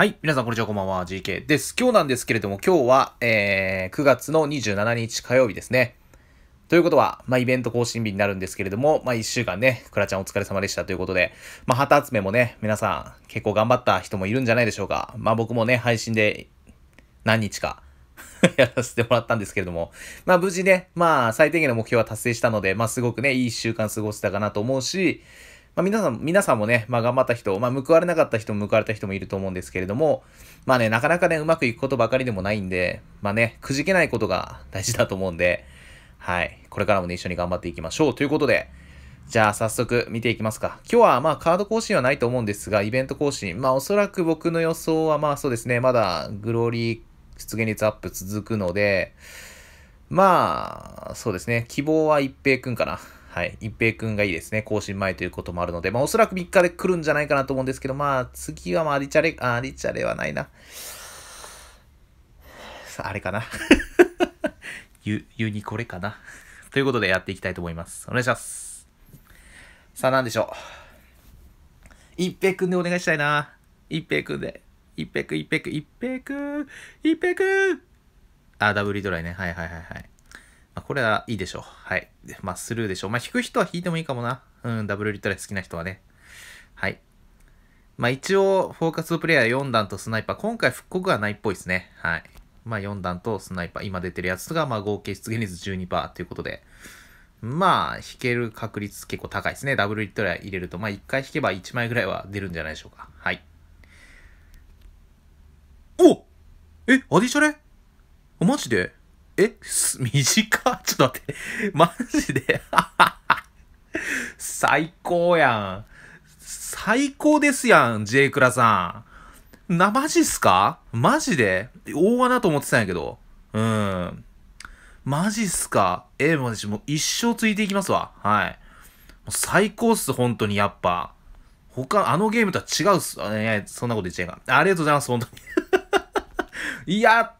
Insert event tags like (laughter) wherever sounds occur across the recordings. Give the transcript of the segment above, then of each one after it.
はい。皆さん、こんにちは。こんばんは。GK です。今日なんですけれども、今日は、えー、9月の27日火曜日ですね。ということは、まあ、イベント更新日になるんですけれども、まあ、1週間ね、クラちゃんお疲れ様でしたということで、まあ、旗集めもね、皆さん、結構頑張った人もいるんじゃないでしょうか。まあ、僕もね、配信で何日か (laughs) やらせてもらったんですけれども、まあ、無事ね、まあ、最低限の目標は達成したので、まあ、すごくね、いい1週間過ごせたかなと思うし、まあ、皆さん、皆さんもね、まあ、頑張った人、まあ、報われなかった人も報われた人もいると思うんですけれども、まあね、なかなかね、うまくいくことばかりでもないんで、まあね、くじけないことが大事だと思うんで、はい、これからもね、一緒に頑張っていきましょう。ということで、じゃあ早速見ていきますか。今日はまあカード更新はないと思うんですが、イベント更新。まあおそらく僕の予想はまあそうですね、まだグローリー出現率アップ続くので、まあ、そうですね、希望は一平くんかな。はい。一平君がいいですね。更新前ということもあるので、まあおそらく3日で来るんじゃないかなと思うんですけど、まあ次はまあリチャレ、あ、リチャレはないな。あれかな。ゆ、(laughs) ユにこれかな。ということでやっていきたいと思います。お願いします。さあ何でしょう。一平君でお願いしたいな。一平君で。一平君、一平君、一平君、一平君。あ、ダブルドライね。はいはいはいはい。これはいいでしょう。はい。まあ、スルーでしょう。まあ、引く人は引いてもいいかもな。うん、ダブルリトライ好きな人はね。はい。まあ、一応、フォーカスプレイヤー4段とスナイパー。今回復刻はないっぽいですね。はい。まあ、4段とスナイパー。今出てるやつが、まあ、合計出現率12%ということで。まあ、引ける確率結構高いですね。ダブルリトライ入れると。まあ、1回引けば1枚ぐらいは出るんじゃないでしょうか。はい。おえ、アディシャレマジでえ短ちょっと待って。(laughs) マジで (laughs) 最高やん。最高ですやん、J クラさん。な、マジっすかマジで大穴と思ってたんやけど。うん。マジっすかえ、私もう一生ついていきますわ。はい。最高っす、本当に、やっぱ。他、あのゲームとは違うっす。え、そんなこと言っちゃいかん。ありがとうございます、本当に。(laughs) やっ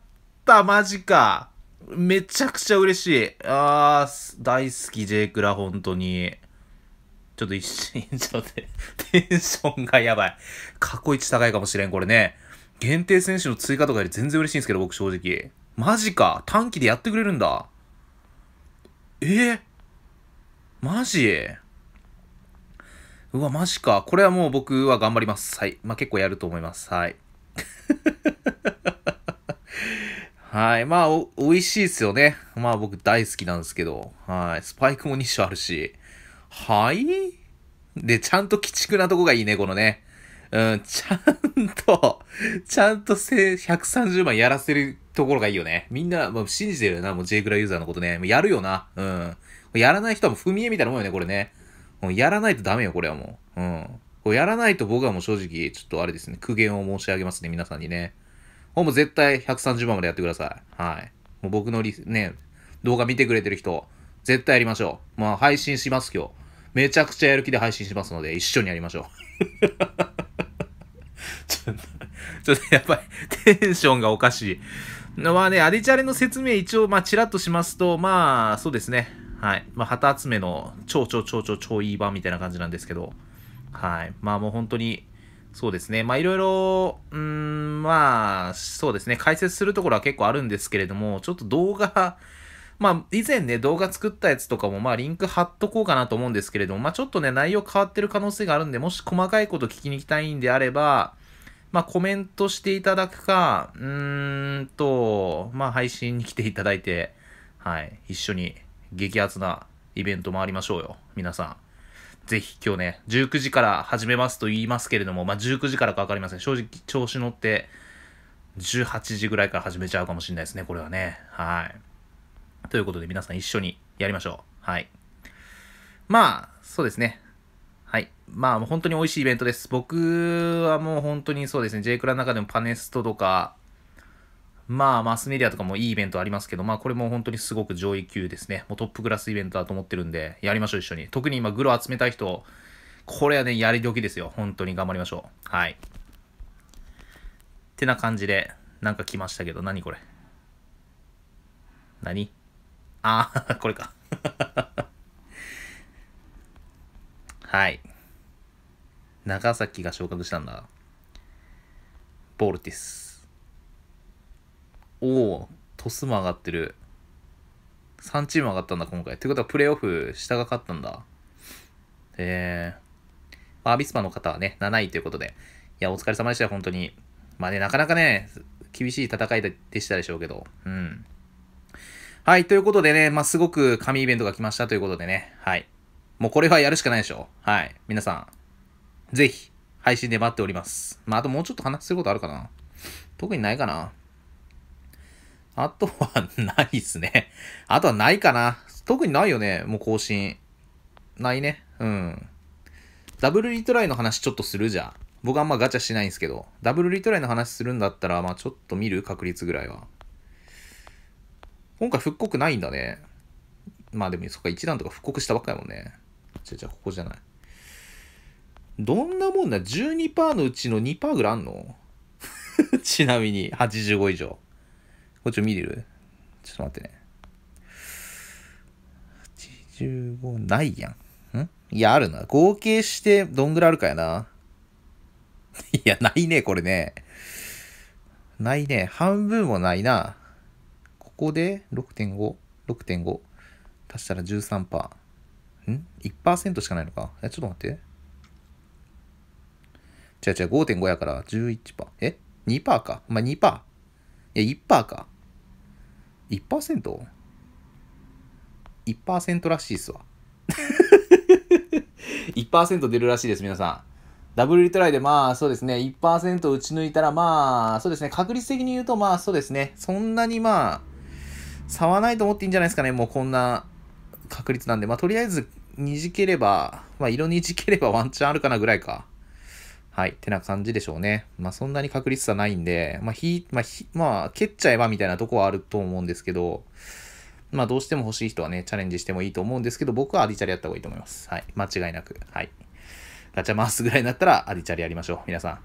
た、マジか。めちゃくちゃ嬉しい。あー、大好き、ジェイクラ、本当に。ちょっと一瞬、ちょっとテンションがやばい。過去一高いかもしれん、これね。限定選手の追加とかより全然嬉しいんですけど、僕正直。マジか。短期でやってくれるんだ。えー、マジうわ、マジか。これはもう僕は頑張ります。はい。まあ、結構やると思います。はい。はい。まあ、お、美味しいですよね。まあ僕大好きなんですけど。はい。スパイクも2種あるし。はいで、ちゃんと鬼畜なとこがいいね、このね。うん、ちゃんと、ちゃんと130万やらせるところがいいよね。みんな、まあ、信じてるよな、もう J クラユーザーのことね。もうやるよな。うん。やらない人はもう踏み絵みたいなもんよね、これね。もうやらないとダメよ、これはもう。うん。こうやらないと僕はもう正直、ちょっとあれですね、苦言を申し上げますね、皆さんにね。ほぼ絶対130番までやってください。はい。もう僕のリね、動画見てくれてる人、絶対やりましょう。まあ、配信します今日。めちゃくちゃやる気で配信しますので、一緒にやりましょう。(laughs) ちょっと、ちょっとやっぱりテンションがおかしい。まあね、アディチャレの説明一応、まあ、ちらっとしますと、まあ、そうですね。はい。まあ、旗集めの超超超超超いい版みたいな感じなんですけど、はい。まあもう本当に、そうですね。まあ、いろいろ、うん、まあ、そうですね。解説するところは結構あるんですけれども、ちょっと動画、まあ、以前ね、動画作ったやつとかも、まあ、リンク貼っとこうかなと思うんですけれども、まあ、ちょっとね、内容変わってる可能性があるんで、もし細かいこと聞きに行きたいんであれば、まあ、コメントしていただくか、うーんと、まあ、配信に来ていただいて、はい、一緒に激アツなイベント回りましょうよ、皆さん。ぜひ今日ね、19時から始めますと言いますけれども、まあ、19時からかわかりません。正直調子乗って、18時ぐらいから始めちゃうかもしれないですね、これはね。はい。ということで皆さん一緒にやりましょう。はい。まあ、そうですね。はい。まあ、本当に美味しいイベントです。僕はもう本当にそうですね、J クラの中でもパネストとか、まあ、マスメディアとかもいいイベントありますけど、まあ、これも本当にすごく上位級ですね。もうトップクラスイベントだと思ってるんで、やりましょう、一緒に。特に今、グロ集めたい人、これはね、やり時ですよ。本当に頑張りましょう。はい。ってな感じで、なんか来ましたけど、何これ。何ああ、(laughs) これか。(laughs) はい。長崎が昇格したんだ。ボルティス。おお、トスも上がってる。3チーム上がったんだ、今回。ってことは、プレイオフ、下が勝ったんだ。えー。アビスパの方はね、7位ということで。いや、お疲れ様でした、本当に。まあね、なかなかね、厳しい戦いでしたでしょうけど。うん。はい、ということでね、まあ、すごく神イベントが来ましたということでね。はい。もうこれはやるしかないでしょう。はい。皆さん、ぜひ、配信で待っております。まあ、あともうちょっと話することあるかな特にないかなあとはないっすね。(laughs) あとはないかな。特にないよね、もう更新。ないね。うん。ダブルリトライの話ちょっとするじゃん。僕あんまガチャしないんですけど、ダブルリトライの話するんだったら、まあちょっと見る確率ぐらいは。今回復刻ないんだね。まあでも、そっか、1段とか復刻したばっかやもんね。じゃじゃここじゃない。どんなもんだ ?12% のうちの2%ぐらいあんの (laughs) ちなみに、85以上。こっち見れるちょっと待ってね。85ないやん。んいや、あるな。合計してどんぐらいあるかやな。(laughs) いや、ないね、これね。ないね。半分もないな。ここで6.5、6.5。足したら13%。ん ?1% しかないのか。え、ちょっと待って。違う違う、5.5やから11%。え ?2% か。まあ、2%。いや、1%か。1%?1% らしいっすわ。1% (laughs) 出るらしいです、皆さん。ダブルリトライで、まあそうですね、1%打ち抜いたら、まあそうですね、確率的に言うと、まあそうですね、そんなにまあ、差はないと思っていいんじゃないですかね、もうこんな確率なんで、まあとりあえず、にじければ、まあ色にじければワンチャンあるかなぐらいか。はい。ってな感じでしょうね。まあ、そんなに確率はないんで、まあ、ひ、まあ、ひ、まあ、蹴っちゃえばみたいなとこはあると思うんですけど、まあ、どうしても欲しい人はね、チャレンジしてもいいと思うんですけど、僕はアディチャリやった方がいいと思います。はい。間違いなく。はい。ガチャ回すぐらいになったら、アディチャリやりましょう。皆さん。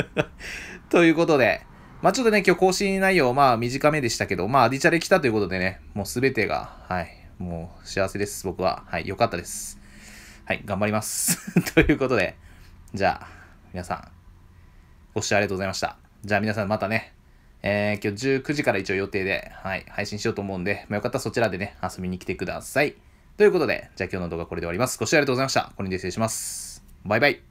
(laughs) ということで、まあ、ちょっとね、今日更新内容、まあ、短めでしたけど、まあ、アディチャリ来たということでね、もうすべてが、はい。もう、幸せです。僕は。はい。良かったです。はい。頑張ります。(laughs) ということで、じゃあ、皆さん、ご視聴ありがとうございました。じゃあ皆さんまたね、えー、今日19時から一応予定で、はい、配信しようと思うんで、まあ、よかったらそちらでね、遊びに来てください。ということで、じゃあ今日の動画はこれで終わります。ご視聴ありがとうございました。これにて失礼します。バイバイ。